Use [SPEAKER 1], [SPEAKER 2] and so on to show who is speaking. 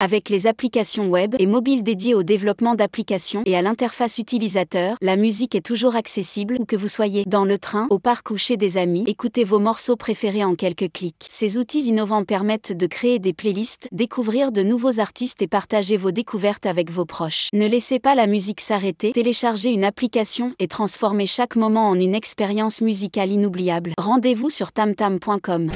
[SPEAKER 1] Avec les applications web et mobiles dédiées au développement d'applications et à l'interface utilisateur, la musique est toujours accessible où que vous soyez dans le train, au parc ou chez des amis. Écoutez vos morceaux préférés en quelques clics. Ces outils innovants permettent de créer des playlists, découvrir de nouveaux artistes et partager vos découvertes avec vos proches. Ne laissez pas la musique s'arrêter, téléchargez une application et transformez chaque moment en une expérience musicale inoubliable. Rendez-vous sur tamtam.com.